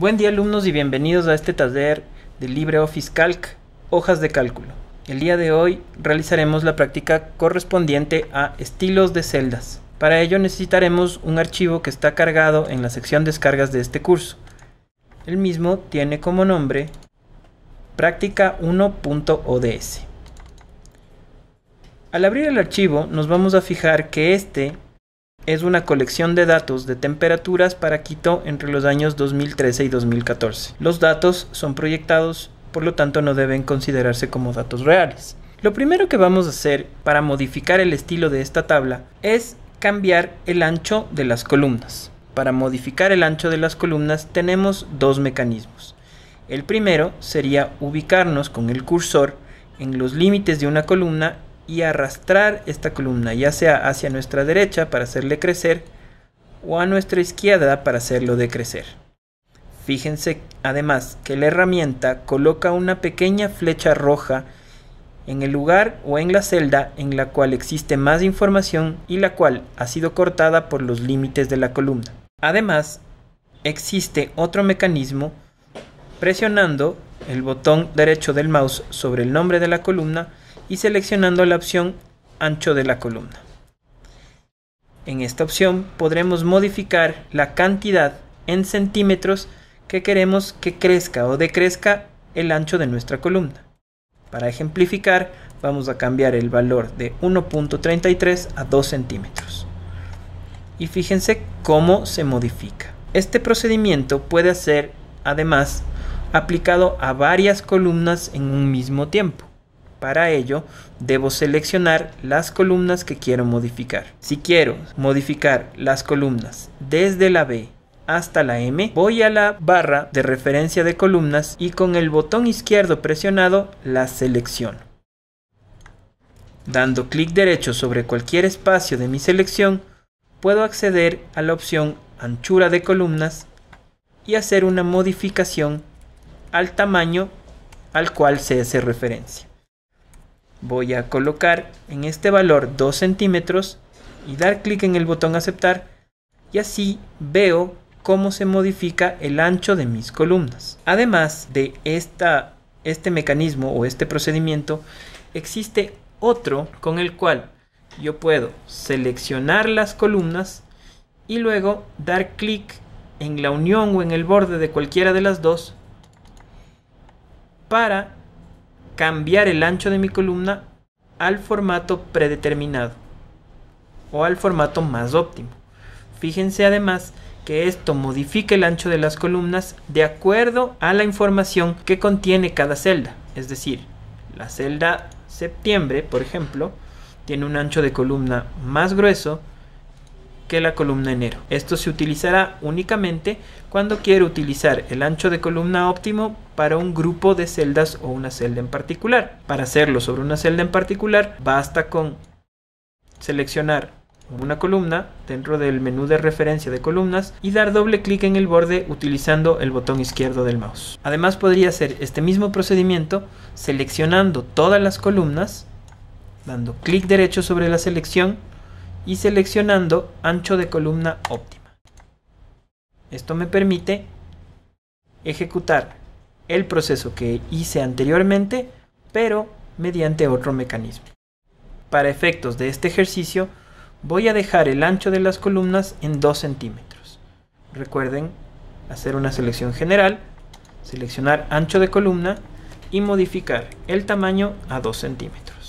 Buen día alumnos y bienvenidos a este taller de LibreOffice Calc, hojas de cálculo. El día de hoy realizaremos la práctica correspondiente a estilos de celdas. Para ello necesitaremos un archivo que está cargado en la sección descargas de este curso. El mismo tiene como nombre práctica 1.ods. Al abrir el archivo nos vamos a fijar que este es una colección de datos de temperaturas para Quito entre los años 2013 y 2014. Los datos son proyectados, por lo tanto no deben considerarse como datos reales. Lo primero que vamos a hacer para modificar el estilo de esta tabla es cambiar el ancho de las columnas. Para modificar el ancho de las columnas tenemos dos mecanismos. El primero sería ubicarnos con el cursor en los límites de una columna y arrastrar esta columna, ya sea hacia nuestra derecha para hacerle crecer o a nuestra izquierda para hacerlo decrecer. Fíjense además que la herramienta coloca una pequeña flecha roja en el lugar o en la celda en la cual existe más información y la cual ha sido cortada por los límites de la columna. Además, existe otro mecanismo presionando el botón derecho del mouse sobre el nombre de la columna y seleccionando la opción ancho de la columna. En esta opción podremos modificar la cantidad en centímetros que queremos que crezca o decrezca el ancho de nuestra columna. Para ejemplificar, vamos a cambiar el valor de 1.33 a 2 centímetros. Y fíjense cómo se modifica. Este procedimiento puede ser, además, aplicado a varias columnas en un mismo tiempo. Para ello, debo seleccionar las columnas que quiero modificar. Si quiero modificar las columnas desde la B hasta la M, voy a la barra de referencia de columnas y con el botón izquierdo presionado la selecciono. Dando clic derecho sobre cualquier espacio de mi selección, puedo acceder a la opción anchura de columnas y hacer una modificación al tamaño al cual se hace referencia. Voy a colocar en este valor 2 centímetros y dar clic en el botón aceptar y así veo cómo se modifica el ancho de mis columnas. Además de esta, este mecanismo o este procedimiento, existe otro con el cual yo puedo seleccionar las columnas y luego dar clic en la unión o en el borde de cualquiera de las dos para cambiar el ancho de mi columna al formato predeterminado o al formato más óptimo. Fíjense además que esto modifica el ancho de las columnas de acuerdo a la información que contiene cada celda. Es decir, la celda septiembre, por ejemplo, tiene un ancho de columna más grueso que la columna enero. Esto se utilizará únicamente cuando quiero utilizar el ancho de columna óptimo para un grupo de celdas o una celda en particular. Para hacerlo sobre una celda en particular, basta con seleccionar una columna dentro del menú de referencia de columnas y dar doble clic en el borde utilizando el botón izquierdo del mouse. Además podría hacer este mismo procedimiento seleccionando todas las columnas, dando clic derecho sobre la selección y seleccionando ancho de columna óptima. Esto me permite ejecutar el proceso que hice anteriormente, pero mediante otro mecanismo. Para efectos de este ejercicio, voy a dejar el ancho de las columnas en 2 centímetros. Recuerden hacer una selección general, seleccionar ancho de columna y modificar el tamaño a 2 centímetros.